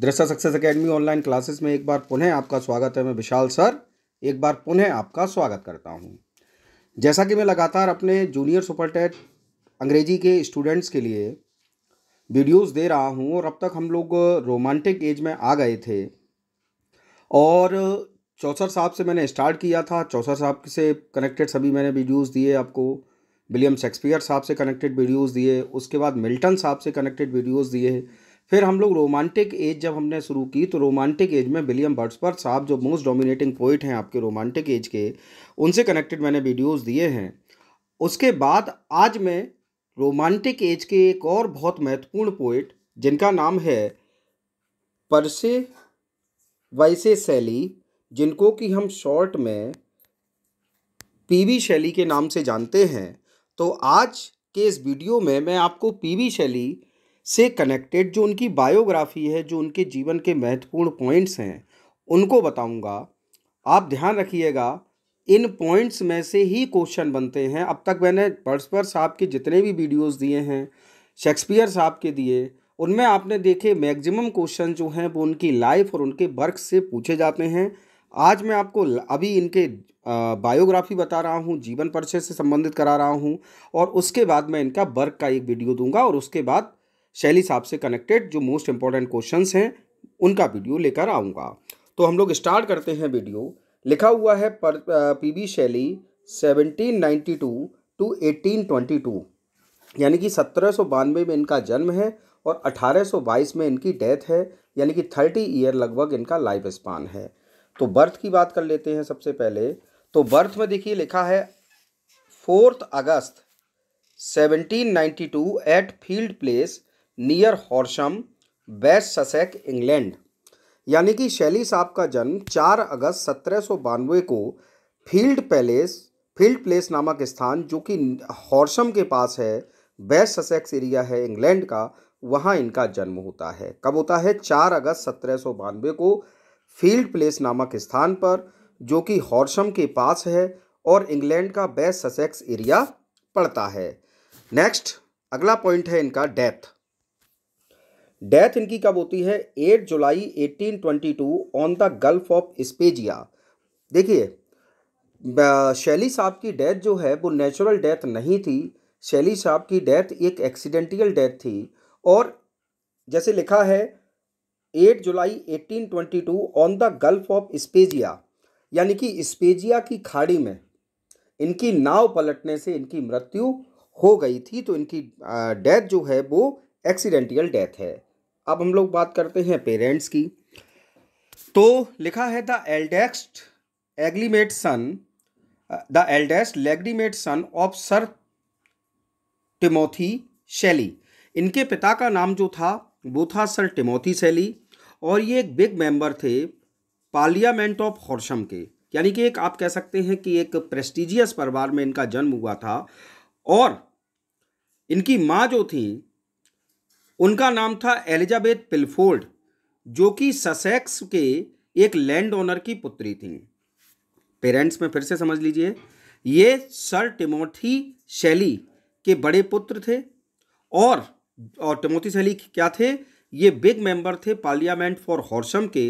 दृष्टा success academy online classes में एक बार पुनः आपका स्वागत है मैं विशाल सर एक बार पुनः आपका स्वागत करता हूं जैसा कि मैं लगातार अपने जूनियर सुपर टेट अंग्रेजी के स्टूडेंट्स के लिए वीडियोस दे रहा हूं और अब तक हम लोग रोमांटिक एज में आ गए थे और चौसर साहब से मैंने स्टार्ट किया था चौसर साहब से कनेक्टेड सभी मैंने वीडियोज़ दिए आपको विलियम शेक्सपियर साहब से कनेक्टेड वीडियोज़ दिए उसके बाद मिल्टन साहब से कनेक्टेड वीडियोज़ दिए हैं फिर हम लोग रोमांटिक एज जब हमने शुरू की तो रोमांटिक एज में विलियम बर्ड्सबर्ग साहब जो मोस्ट डोमिनेटिंग पोइट हैं आपके रोमांटिक एज के उनसे कनेक्टेड मैंने वीडियोस दिए हैं उसके बाद आज मैं रोमांटिक एज के एक और बहुत महत्वपूर्ण पोइट जिनका नाम है परसे वैसे शैली जिनको कि हम शॉर्ट में पीवी शैली के नाम से जानते हैं तो आज के इस वीडियो में मैं आपको पीवी शैली से कनेक्टेड जो उनकी बायोग्राफी है जो उनके जीवन के महत्वपूर्ण पॉइंट्स हैं उनको बताऊंगा आप ध्यान रखिएगा इन पॉइंट्स में से ही क्वेश्चन बनते हैं अब तक मैंने परस्पर साहब के जितने भी वीडियोस दिए हैं शेक्सपियर साहब के दिए उनमें आपने देखे मैक्सिमम क्वेश्चन जो हैं वो उनकी लाइफ और उनके वर्क से पूछे जाते हैं आज मैं आपको अभी इनके बायोग्राफी बता रहा हूँ जीवन परिचय से संबंधित करा रहा हूँ और उसके बाद मैं इनका वर्क का एक वीडियो दूंगा और उसके बाद शैली साहब से कनेक्टेड जो मोस्ट इम्पॉर्टेंट क्वेश्चंस हैं उनका वीडियो लेकर आऊँगा तो हम लोग स्टार्ट करते हैं वीडियो लिखा हुआ है पर P B Shelley seventeen ninety two to eighteen twenty two यानी कि सत्रह सौ बानवे में इनका जन्म है और अठारह सौ बाईस में इनकी डेथ है यानी कि थर्टी ईयर लगभग इनका लाइफ स्पान है तो बर्थ की बात कर लेते हैं सबसे पहले तो बर्थ में देखिए लिखा है fourth August 1792 at Field Place near Horsham West Sussex England यानी कि शैली साहब का जन्म 4 अगस्त सत्रह को फील्ड पैलेस फील्ड प्लेस नामक स्थान जो कि हॉर्शम के पास है वेस्ट ससेक्स एरिया है इंग्लैंड का वहाँ इनका जन्म होता है कब होता है 4 अगस्त सत्रह को फील्ड प्लेस नामक स्थान पर जो कि हॉर्शम के पास है और इंग्लैंड का बेस्ट ससेक्स एरिया पड़ता है नेक्स्ट अगला पॉइंट है इनका डेथ डेथ इनकी कब होती है 8 July 1822 on the Gulf of Spezia देखिए शैली साहब की डेथ जो है वो नेचुरल डेथ नहीं थी शैली साहब की डेथ एक एक्सीडेंटियल डेथ थी और जैसे लिखा है 8 July 1822 on the Gulf of Spezia यानी कि स्पेजिया की खाड़ी में इनकी नाव पलटने से इनकी मृत्यु हो गई थी तो इनकी डेथ जो है वो एक्सीडेंटियल डेथ है अब हम लोग बात करते हैं पेरेंट्स की तो लिखा है द एल्डेस्ट एग्लीमेट son the eldest legitimate son of Sir Timothy Shelley इनके पिता का नाम जो था वो था सर टिमोथी शैली और ये एक बिग मेंबर थे पार्लियामेंट ऑफ हॉर्शम के यानी कि एक आप कह सकते हैं कि एक प्रेस्टिजियस परिवार में इनका जन्म हुआ था और इनकी माँ जो थी उनका नाम था एलिजाबेथ पिलफोर्ड जो कि ससेक्स के एक लैंड ओनर की पुत्री थी पेरेंट्स में फिर से समझ लीजिए ये सर टिमोथी शैली के बड़े पुत्र थे और और टिमोथी शैली क्या थे ये बिग मेंबर थे पार्लियामेंट फॉर हॉर्शम के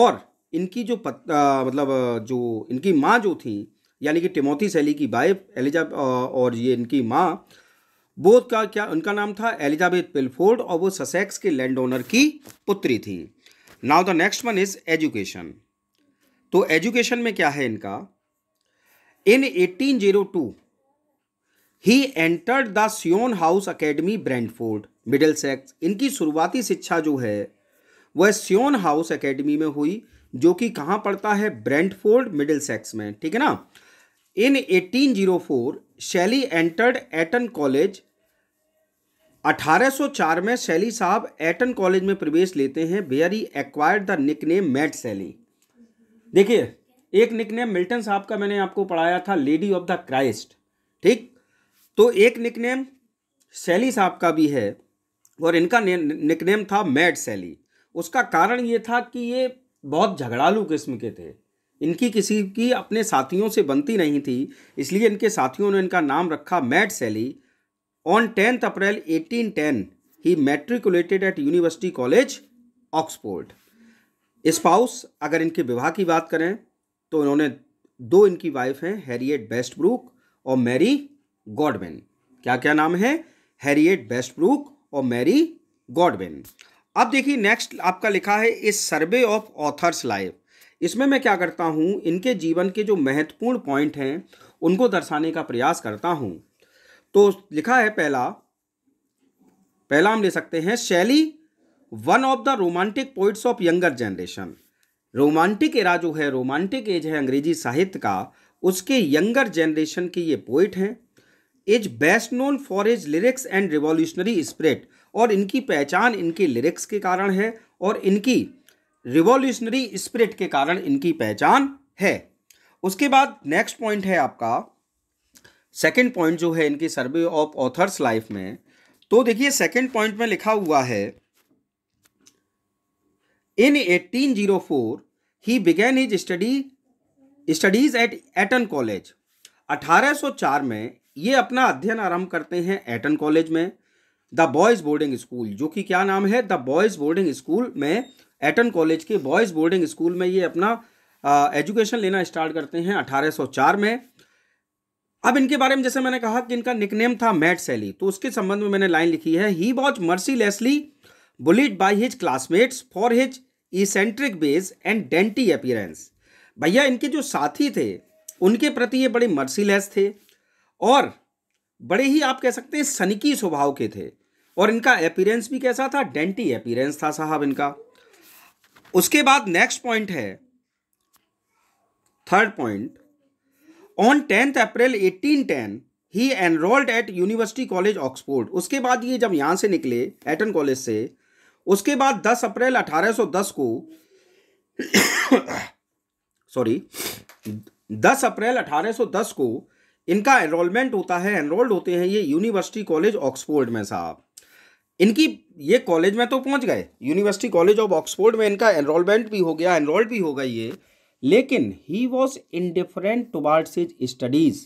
और इनकी जो पत, आ, मतलब जो इनकी माँ जो थी यानी कि टिमोथी शैली की बाइफ एलिजा और ये इनकी माँ बोध का क्या उनका नाम था एलिजाबेथ पिलफोर्ड और वो ससेक्स के लैंड ओनर की पुत्री थी now the next one is education तो एजुकेशन में क्या है इनका इन 1802 ही entered the Sion House Academy Brentford Middlesex इनकी शुरुआती शिक्षा जो है वह सियोन हाउस अकेडमी में हुई जो कि कहाँ पड़ता है ब्रेंटफोर्ड मिडिल सेक्स में ठीक है ना इन 1804 शैली एंटर्ड एटन कॉलेज 1804 में शैली साहब एटन कॉलेज में प्रवेश लेते हैं where he acquired the nickname mad Shelley देखिए एक निकनेम मिल्टन साहब का मैंने आपको पढ़ाया था लेडी ऑफ द क्राइस्ट ठीक तो एक नेम शैली साहब का भी है और इनका निकनेम था मैट शैली उसका कारण ये था कि ये बहुत झगड़ालू किस्म के थे इनकी किसी की अपने साथियों से बनती नहीं थी इसलिए इनके साथियों ने इनका नाम रखा mad Shelley tenth April eighteen 1810, he matriculated at University College Oxford spouse अगर इनके विवाह की बात करें तो इन्होंने दो इनकी वाइफ हैं हैरिएट ब्रूक और मैरी गॉडबेन क्या क्या नाम है बेस्ट ब्रूक और मैरी गॉडबेन अब देखिए नेक्स्ट आपका लिखा है इस सर्वे ऑफ ऑथर्स लाइफ इसमें मैं क्या करता हूँ इनके जीवन के जो महत्वपूर्ण पॉइंट हैं उनको दर्शाने का प्रयास करता हूँ तो लिखा है पहला पहला हम ले सकते हैं Shelley one of the romantic poets of younger generation romantic era जो है रोमांटिक एज है अंग्रेजी साहित्य का उसके यंगर जनरेशन के ये पोइट हैं his best known for his lyrics and revolutionary spirit और इनकी पहचान इनके लिरिक्स के कारण है और इनकी रिवॉल्यूशनरी स्प्रिट के कारण इनकी पहचान है उसके बाद नेक्स्ट पॉइंट है आपका सेकेंड पॉइंट जो है इनकी सर्वे ऑफ ऑथर्स लाइफ में तो देखिए सेकेंड पॉइंट में लिखा हुआ है in 1804 he began his study studies at Eton College 1804 में ये अपना अध्ययन आरंभ करते हैं एटन कॉलेज में द बॉयज़ बोर्डिंग स्कूल जो कि क्या नाम है द बॉयज़ बोर्डिंग स्कूल में एटन कॉलेज के बॉयज़ बोर्डिंग स्कूल में ये अपना एजुकेशन लेना स्टार्ट करते हैं 1804 में अब इनके बारे में जैसे मैंने कहा कि इनका निकनेम था मैट सैली तो उसके संबंध में मैंने लाइन लिखी है he was mercilessly bullied by his classmates for his eccentric ways and dainty appearance भैया इनके जो साथी थे उनके प्रति ये बड़े मर्सीलेस थे और बड़े ही आप कह सकते हैं सनकी स्वभाव के थे और इनका अपीरेंस भी कैसा था डेंटी अपीरेंस था साहब इनका उसके बाद नेक्स्ट पॉइंट है third point on tenth April 1810 he enrolled at University College Oxford उसके बाद ये जब यहाँ से निकले एटन कॉलेज से उसके बाद 10 अप्रैल 1810 को सॉरी 10 अप्रैल 1810 को इनका एनरोलमेंट होता है एनरोल्ड होते हैं ये यूनिवर्सिटी कॉलेज ऑक्सफोर्ड में साहब इनकी ये कॉलेज में तो पहुंच गए यूनिवर्सिटी कॉलेज ऑफ ऑक्सफोर्ड में इनका एनरोलमेंट भी हो गया एनरोल्ड भी हो गई ये लेकिन he was indifferent towards his studies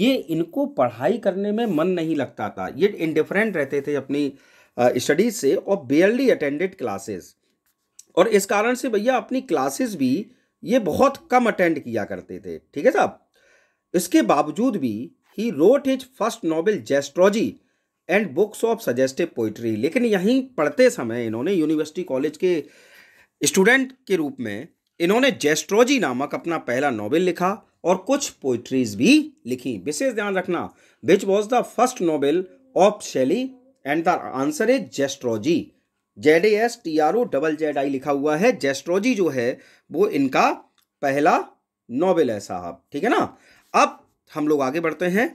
ये इनको पढ़ाई करने में मन नहीं लगता था ये इनडिफरेंट रहते थे अपनी स्टडीज़ से और बेयरली अटेंडेड क्लासेस और इस कारण से भैया अपनी क्लासेस भी ये बहुत कम अटेंड किया करते थे ठीक है साहब इसके बावजूद भी he wrote his first novel Zastrozzi and books of suggestive poetry लेकिन यहीं पढ़ते समय इन्होंने यूनिवर्सिटी कॉलेज के स्टूडेंट के रूप में इन्होंने जेस्ट्रोजी नामक अपना पहला नॉवेल लिखा और कुछ पोइट्रीज भी लिखी विशेष ध्यान रखना which was the first novel of Shelley and the answer is Zastrozzi Z S T R O double Z I लिखा हुआ है जेस्ट्रोजी जो है वो इनका पहला नॉवेल है साहब ठीक है ना अब हम लोग आगे बढ़ते हैं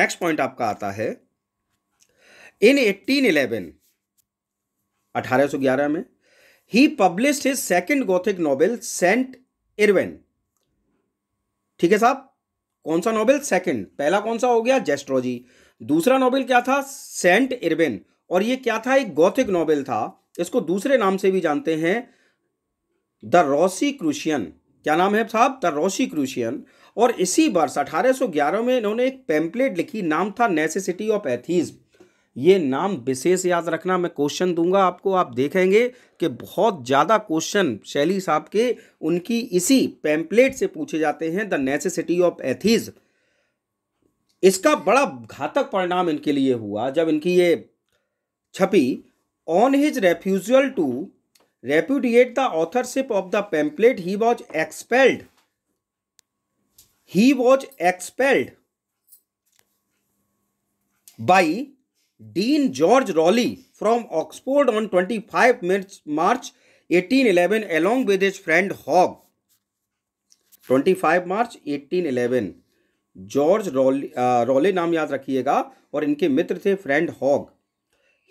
नेक्स्ट पॉइंट आपका आता है इन एट्टीन इलेवन अठारह में he publish his second gothic novel Saint Irvyne ठीक है साहब कौन सा नॉवेल सेकेंड पहला कौन सा हो गया जेस्ट्रोजी दूसरा नॉवेल क्या था सेंट इरवेन और ये क्या था एक गौथिक नॉवेल था इसको दूसरे नाम से भी जानते हैं द रॉसी क्रूशियन क्या नाम है साहब द रॉसी क्रूशियन और इसी वर्ष 1811 में इन्होंने एक पेम्पलेट लिखी नाम था नेसेसिटी ऑफ एथीज्म ये नाम विशेष याद रखना मैं क्वेश्चन दूंगा आपको आप देखेंगे कि बहुत ज़्यादा क्वेश्चन शैली साहब के उनकी इसी पैम्पलेट से पूछे जाते हैं द नेसेसिटी ऑफ एथीज इसका बड़ा घातक परिणाम इनके लिए हुआ जब इनकी ये छपी on his refusal to repudiate the authorship of the pamphlet he was expelled he was expelled by Dean George Rowley from Oxford on twenty five March eighteen eleven along with his friend Hogg twenty five March eighteen eleven George Rowley Rowley नाम याद रखिएगा और इनके मित्र थे friend Hogg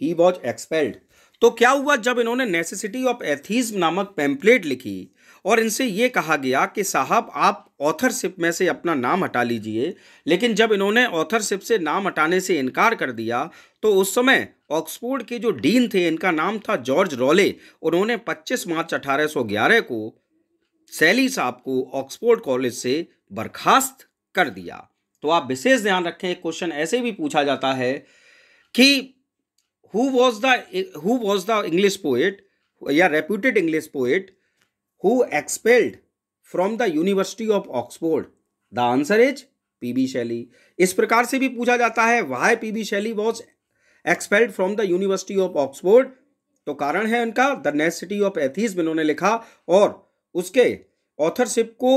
he was expelled तो क्या हुआ जब इन्होंने नेसेसिटी ऑफ एथीज्म नामक पैम्पलेट लिखी और इनसे ये कहा गया कि साहब आप ऑथरशिप में से अपना नाम हटा लीजिए लेकिन जब इन्होंने ऑथरशिप से नाम हटाने से इनकार कर दिया तो उस समय ऑक्सफोर्ड के जो डीन थे इनका नाम था जॉर्ज रॉले उन्होंने 25 मार्च 1811 को सैली साहब को ऑक्सफोर्ड कॉलेज से बर्खास्त कर दिया तो आप विशेष ध्यान रखें क्वेश्चन ऐसे भी पूछा जाता है कि who was the who was the english poet a reputed english poet who expelled from the university of oxford the answer is P B Shelley इस प्रकार से भी पूछा जाता है why P B Shelley was expelled from the University of Oxford तो कारण है उनका the necessity of atheism unhone likha aur uske authorship ko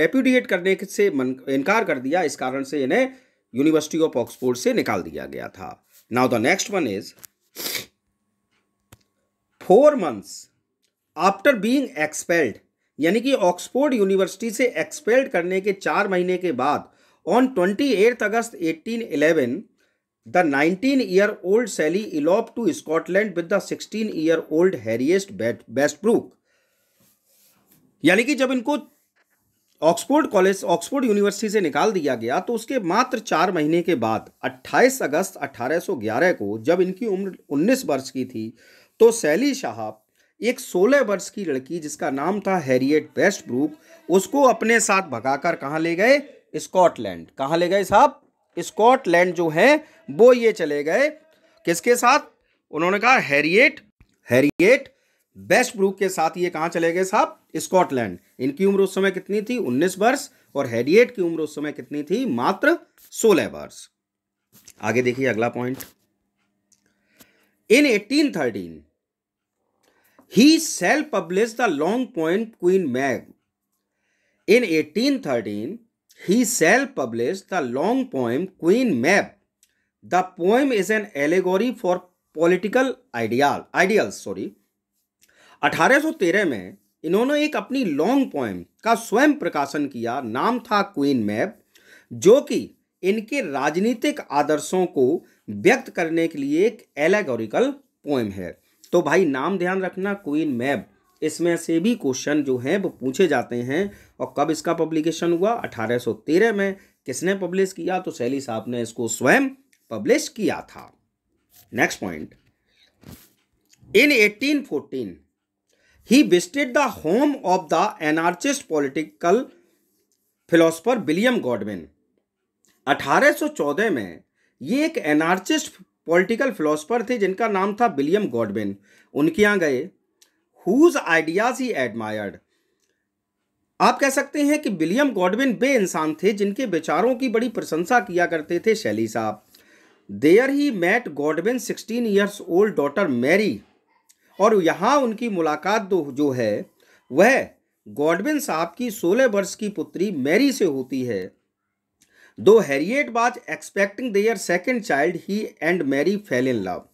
repudiate करने से मन इनकार कर दिया इस कारण से इन्हें यूनिवर्सिटी ऑफ ऑक्सफोर्ड से निकाल दिया गया था now the next one is 4 months after being expelled यानी कि ऑक्सफोर्ड यूनिवर्सिटी से एक्सपेल्ड करने के चार महीने के बाद on twenty eight August eighteen eleven the nineteen year old Shelley elope to Scotland with the sixteen year old Harriet Westbrook यानी कि जब इनको ऑक्सफोर्ड कॉलेज ऑक्सफोर्ड यूनिवर्सिटी से निकाल दिया गया तो उसके मात्र चार महीने के बाद 28 अगस्त 1811 को जब इनकी उम्र 19 वर्ष की थी तो सैली शाहब एक 16 वर्ष की लड़की जिसका नाम था हैरिएट बेस्ट ब्रूक उसको अपने साथ भगाकर कहाँ ले गए स्कॉटलैंड कहाँ ले गए साहब स्कॉटलैंड जो है वो ये चले गए किसके साथ उन्होंने कहा हैरिएट हैरिएट बेस्ट ब्रूक के साथ ये कहाँ चले गए साहब स्कॉटलैंड इनकी उम्र उस समय कितनी थी 19 वर्ष और हैरिएट की उम्र उस समय कितनी थी मात्र 16 वर्ष आगे देखिए अगला point in 1813 he self publish the long poem Queen Mab in 1813 he self publish the long poem Queen mab the poem is an allegory for political ideal ideal sorry 1813 में इन्होंने एक अपनी लॉन्ग पोएम का स्वयं प्रकाशन किया नाम था क्वीन मैप जो कि इनके राजनीतिक आदर्शों को व्यक्त करने के लिए एक एलेगोरिकल पोएम है तो भाई नाम ध्यान रखना क्वीन मैप इसमें से भी क्वेश्चन जो हैं वो पूछे जाते हैं और कब इसका पब्लिकेशन हुआ 1813 में किसने पब्लिश किया तो सैली साहब ने इसको स्वयं पब्लिश किया था next point in 1814 he visited the home of the anarchist political philosopher William Godwin 1814 में ये एक एनार्चिस्ट पॉलिटिकल फिलोसफर थे जिनका नाम था विलियम गॉडविन उनके यहाँ गए हुज आइडियाज ही एडमायर्ड आप कह सकते हैं कि विलियम गॉडविन बे इंसान थे जिनके विचारों की बड़ी प्रशंसा किया करते थे शैली साहब there he met Godwin sixteen years old daughter Mary और यहाँ उनकी मुलाकात जो है वह गॉडविन साहब की सोलह वर्ष की पुत्री मैरी से होती है दो Harriet was expecting their second child he and Mary fell in love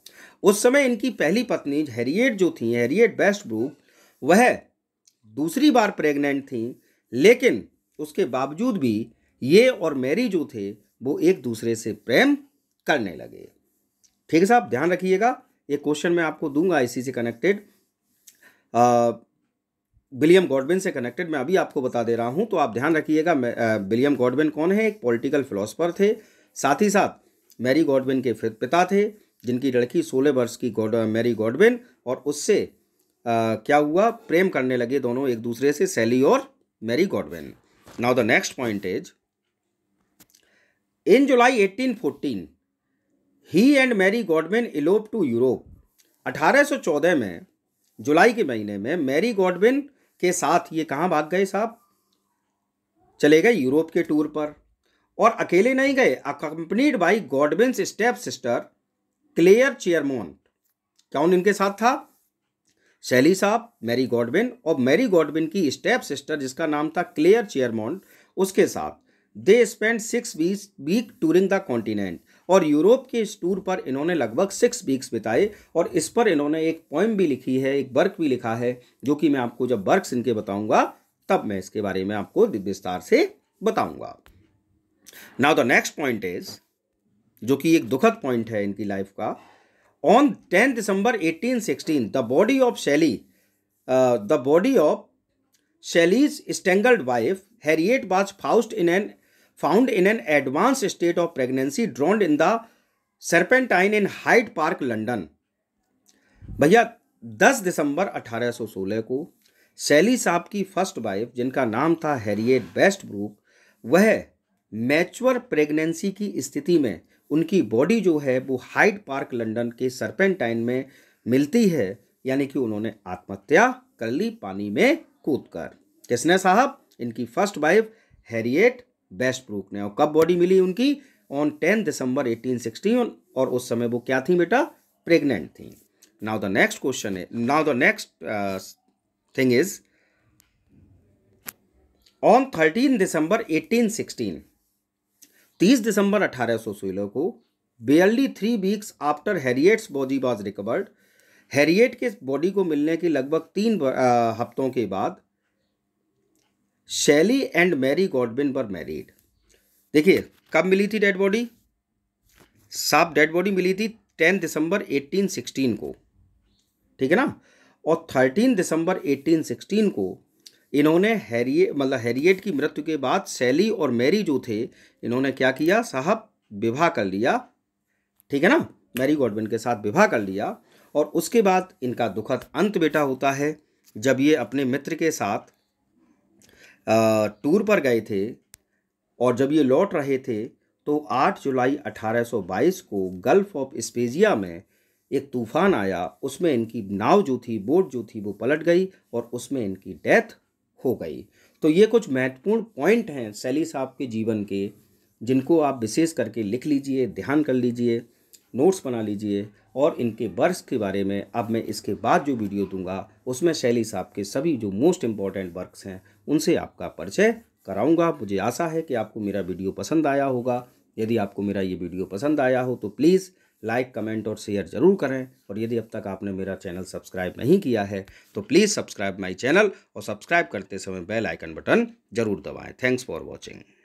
उस समय इनकी पहली पत्नी हैरिएट जो थी हैरिएट बेस्ट ब्रूक वह दूसरी बार प्रेग्नेंट थी लेकिन उसके बावजूद भी ये और मैरी जो थे वो एक दूसरे से प्रेम करने लगे ठीक है साहब ध्यान रखिएगा ये क्वेश्चन मैं आपको दूंगा इसी से कनेक्टेड विलियम गॉडबिन से कनेक्टेड मैं अभी आपको बता दे रहा हूं तो आप ध्यान रखिएगा विलियम गॉडबिन कौन है एक पॉलिटिकल फिलोसफर थे साथ ही साथ मैरी गॉडबिन के पिता थे जिनकी लड़की सोलह वर्ष की गौड़, मैरी गॉडबिन और उससे आ, क्या हुआ प्रेम करने लगे दोनों एक दूसरे से सैली और Mary Godwin now the next point is in July eighteen he and Mary Godwin elope to Europe 1814 में जुलाई के महीने में मैरी गॉडबिन के साथ ये कहाँ भाग गए साहब चले गए यूरोप के टूर पर और अकेले नहीं गए accompanied by Godwin's step sister Claire Clairmont कौन इनके साथ था शैली साहब मैरी गॉडबिन और मैरी गॉडबिन की स्टेप सिस्टर जिसका नाम था क्लेयर चेयरमोन उसके साथ they spend six week touring the continent और यूरोप के इस टूर पर इन्होंने लगभग सिक्स वीक्स बिताए और इस पर इन्होंने एक पोइम भी लिखी है एक वर्क भी लिखा है जो कि मैं आपको जब वर्क इनके बताऊंगा तब मैं इसके बारे में आपको विस्तार से बताऊंगा now the next point is जो कि एक दुखद पॉइंट है इनकी लाइफ का on ten December sixteen the body of Shelley the body of Shelley's estranged wife Harriet was found in an found in an advanced state of pregnancy drowned in the serpentine in Hyde Park London भैया 10 दिसंबर 1816 को शैली साहब की first wife जिनका नाम था Harriet Westbrook वह mature pregnancy की स्थिति में उनकी बॉडी जो है वो हाइड पार्क लंदन के सरपेंटाइन में मिलती है यानी कि उन्होंने आत्महत्या कर ली पानी में कूदकर किसने साहब इनकी first wife Harriet Westbrook ने और कब बॉडी मिली उनकी ऑन टेन दिसंबर 1861 और उस समय वो क्या थी बेटा प्रेग्नेंट थी नाउ द नेक्स्ट क्वेश्चन है now the next thing is on thirteen December 1816 तीस दिसंबर अठारह को barely three weeks after Harriet's body was recovered Harriet के बॉडी को मिलने के लगभग तीन uh, हफ्तों के बाद Shelley and Mary Godwin were married देखिए कब मिली थी डेड बॉडी साफ डेड बॉडी मिली थी टेन दिसंबर 1816 को ठीक है ना और थर्टीन दिसंबर 1816 को इन्होंने हैरिए मतलब हैरिएट की मृत्यु के बाद शैली और मैरी जो थे इन्होंने क्या किया साहब विवाह कर लिया ठीक है ना मैरी गॉडविन के साथ विवाह कर लिया और उसके बाद इनका दुखद अंत बेटा होता है जब ये अपने मित्र के साथ टूर पर गए थे और जब ये लौट रहे थे तो 8 जुलाई 1822 को गल्फ ऑफ स्पेजिया में एक तूफान आया उसमें इनकी नाव जो थी बोट जो थी वो पलट गई और उसमें इनकी डेथ हो गई तो ये कुछ महत्वपूर्ण पॉइंट हैं सैली साहब के जीवन के जिनको आप विशेष करके लिख लीजिए ध्यान कर लीजिए नोट्स बना लीजिए और इनके वर्ष के बारे में अब मैं इसके बाद जो वीडियो दूंगा उसमें शैली साहब के सभी जो मोस्ट इम्पॉर्टेंट वर्क्स हैं उनसे आपका परिचय कराऊंगा मुझे आशा है कि आपको मेरा वीडियो पसंद आया होगा यदि आपको मेरा ये वीडियो पसंद आया हो तो प्लीज़ लाइक कमेंट और शेयर ज़रूर करें और यदि अब तक आपने मेरा चैनल सब्सक्राइब नहीं किया है तो प्लीज़ सब्सक्राइब माई चैनल और सब्सक्राइब करते समय बेल आइकन बटन ज़रूर दबाएँ थैंक्स फॉर वॉचिंग